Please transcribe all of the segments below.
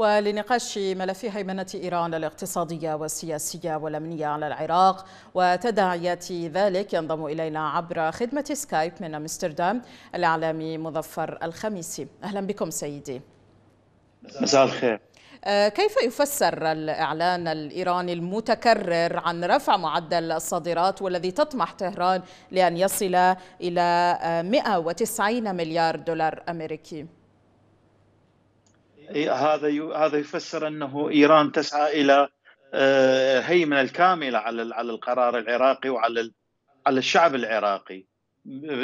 ولنقاش ملف هيمنة إيران الاقتصادية والسياسية والأمنية على العراق وتداعيات ذلك ينضم إلينا عبر خدمة سكايب من أمستردام الإعلامي مظفر الخميسي أهلا بكم سيدي مساء الخير آه، كيف يفسر الإعلان الإيراني المتكرر عن رفع معدل الصادرات والذي تطمح طهران لأن يصل إلى 190 آه، مليار دولار أمريكي؟ إيه، هذا هذا يفسر انه ايران تسعى الى آه، هيمنه الكامله على على القرار العراقي وعلى على الشعب العراقي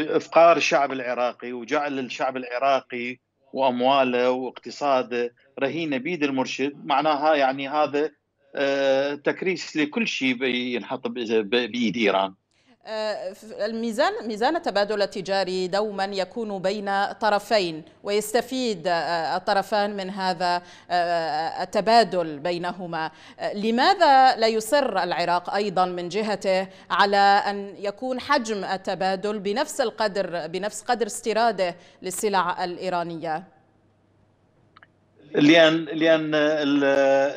افقار الشعب العراقي وجعل الشعب العراقي وامواله واقتصاده رهينه بيد المرشد معناها يعني هذا آه، تكريس لكل شيء ينحط بايد ايران آه، الميزان ميزان التبادل التجاري دوما يكون بين طرفين ويستفيد آه، الطرفان من هذا آه، التبادل بينهما لماذا لا يصر العراق ايضا من جهته على ان يكون حجم التبادل بنفس القدر بنفس قدر استيراده للسلع الايرانيه لان لان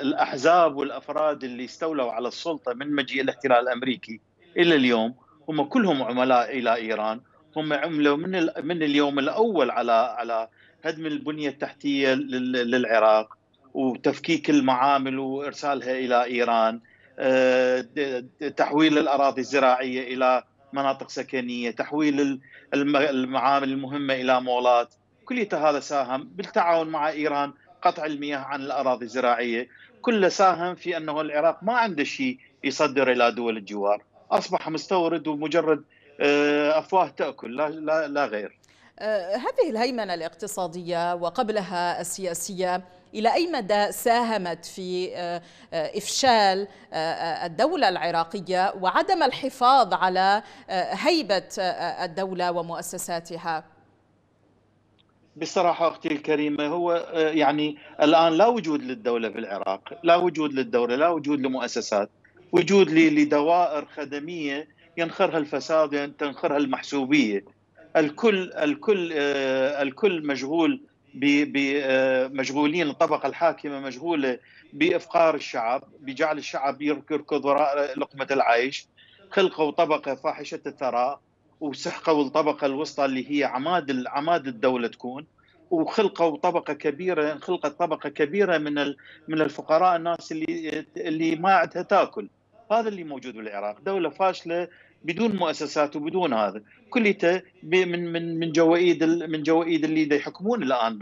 الاحزاب والافراد اللي استولوا على السلطه من مجيء الاحتلال الامريكي الى اليوم هم كلهم عملاء الى ايران هم عملوا من من اليوم الاول على على هدم البنيه التحتيه للعراق وتفكيك المعامل وارسالها الى ايران آه، تحويل الاراضي الزراعيه الى مناطق سكنيه، تحويل المعامل المهمه الى مولات، كل هذا ساهم بالتعاون مع ايران قطع المياه عن الاراضي الزراعيه، كله ساهم في انه العراق ما عنده شيء يصدر الى دول الجوار، اصبح مستورد ومجرد آه، افواه تاكل لا لا, لا غير. آه، هذه الهيمنه الاقتصاديه وقبلها السياسيه إلى أي مدى ساهمت في آه، إفشال الدولة العراقية وعدم الحفاظ على هيبة الدولة ومؤسساتها؟ بصراحة أختي الكريمة هو يعني الآن لا وجود للدولة في العراق لا وجود للدولة لا وجود لمؤسسات وجود لدوائر خدميه ينخرها الفساد يعني تنخرها المحسوبيه الكل الكل آه، الكل مشغول آه، مشغولين الطبقه الحاكمه مشغوله بافقار الشعب بجعل الشعب يركض وراء لقمه العيش خلقوا طبقه فاحشه الثراء وسحقوا الطبقه الوسطى اللي هي عماد عماد الدوله تكون وخلقوا طبقه كبيره انخلقت طبقه كبيره من من الفقراء الناس اللي اللي ما عندها تاكل هذا اللي موجود بالعراق دوله فاشله بدون مؤسسات وبدون هذا كليته من من من جوائيد من جوائيد اللي يحكمون الان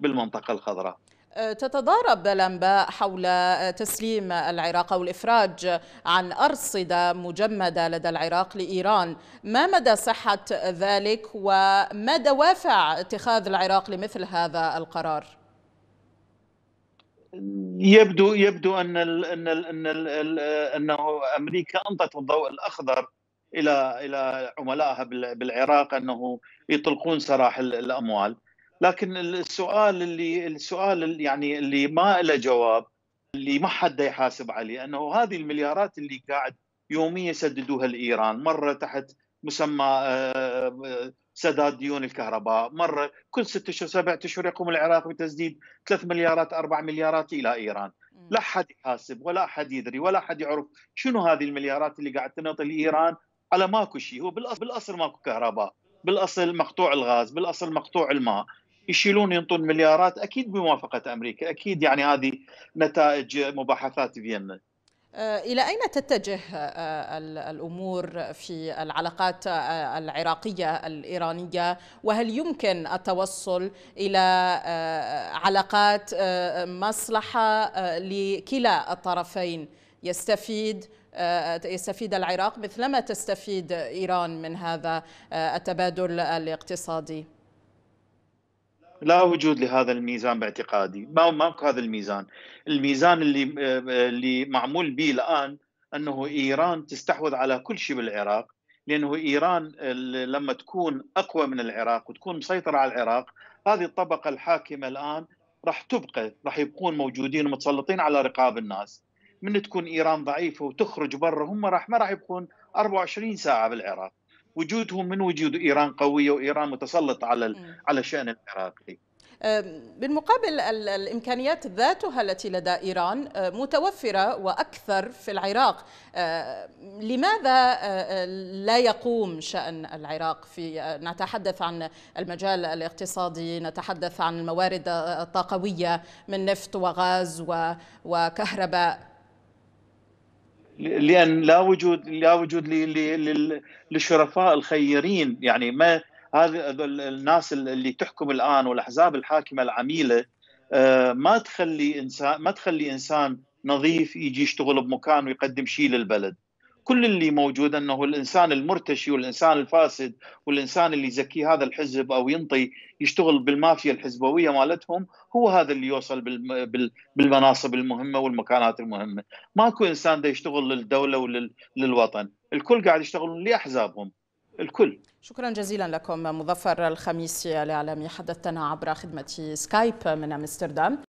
بالمنطقه الخضراء أه، تتضارب الانباء حول أه، تسليم العراق او الافراج عن ارصده مجمده لدى العراق لايران، ما مدى صحه ذلك وما دوافع اتخاذ العراق لمثل هذا القرار؟ يبدو يبدو ان الـ ان الـ ان الـ انه امريكا انطت الضوء الاخضر الى الى عملائها بالعراق انه يطلقون سراح الاموال لكن السؤال اللي السؤال يعني اللي ما له جواب اللي ما حد يحاسب عليه انه هذه المليارات اللي قاعد يوميا يسددوها لايران مره تحت مسمى آه، سداد ديون الكهرباء مرة كل ستة أشهر سبعة أشهر يقوم العراق بتسديد ثلاث مليارات أربع مليارات إلى إيران لا حد يحاسب ولا حد يدري ولا حد يعرف شنو هذه المليارات اللي قاعد تنعطي لإيران على ماكو شيء هو بالأصل, بالأصل ماكو كهرباء بالأصل مقطوع الغاز بالأصل مقطوع الماء يشيلون ينطون مليارات أكيد بموافقة أمريكا أكيد يعني هذه نتائج مباحثات فيينا آه، إلى أين تتجه آه، الأمور في العلاقات آه، العراقية الإيرانية وهل يمكن التوصل إلى علاقات مصلحة لكلا الطرفين يستفيد يستفيد العراق مثلما تستفيد إيران من هذا التبادل الاقتصادي؟ لا وجود لهذا الميزان باعتقادي ما ماكو هذا الميزان الميزان اللي اللي معمول به الان انه ايران تستحوذ على كل شيء بالعراق لانه ايران لما تكون اقوى من العراق وتكون مسيطره على العراق هذه الطبقه الحاكمه الان راح تبقى راح يبقون موجودين ومتسلطين على رقاب الناس من تكون ايران ضعيفه وتخرج برا هم راح ما راح يبقون 24 ساعه بالعراق وجودهم من وجود ايران قويه وايران متسلط على إيه. على الشان العراقي بالمقابل الامكانيات ذاتها التي لدى ايران متوفره واكثر في العراق لماذا لا يقوم شان العراق في نتحدث عن المجال الاقتصادي نتحدث عن الموارد الطاقويه من نفط وغاز وكهرباء لان لا وجود لا وجود للشرفاء الخيرين يعني ما هذا الناس اللي تحكم الان والاحزاب الحاكمه العميله آه، ما تخلي انسان ما تخلي انسان نظيف يجي يشتغل بمكان ويقدم شيء للبلد كل اللي موجود انه الانسان المرتشي والانسان الفاسد والانسان اللي زكي هذا الحزب او ينطي يشتغل بالمافيا الحزبويه مالتهم هو هذا اللي يوصل بالمناصب المهمه والمكانات المهمه، ماكو انسان دا يشتغل للدوله وللوطن، الكل قاعد يشتغلون لاحزابهم الكل. شكرا جزيلا لكم مظفر الخميسي الاعلامي حدثنا عبر خدمه سكايب من امستردام.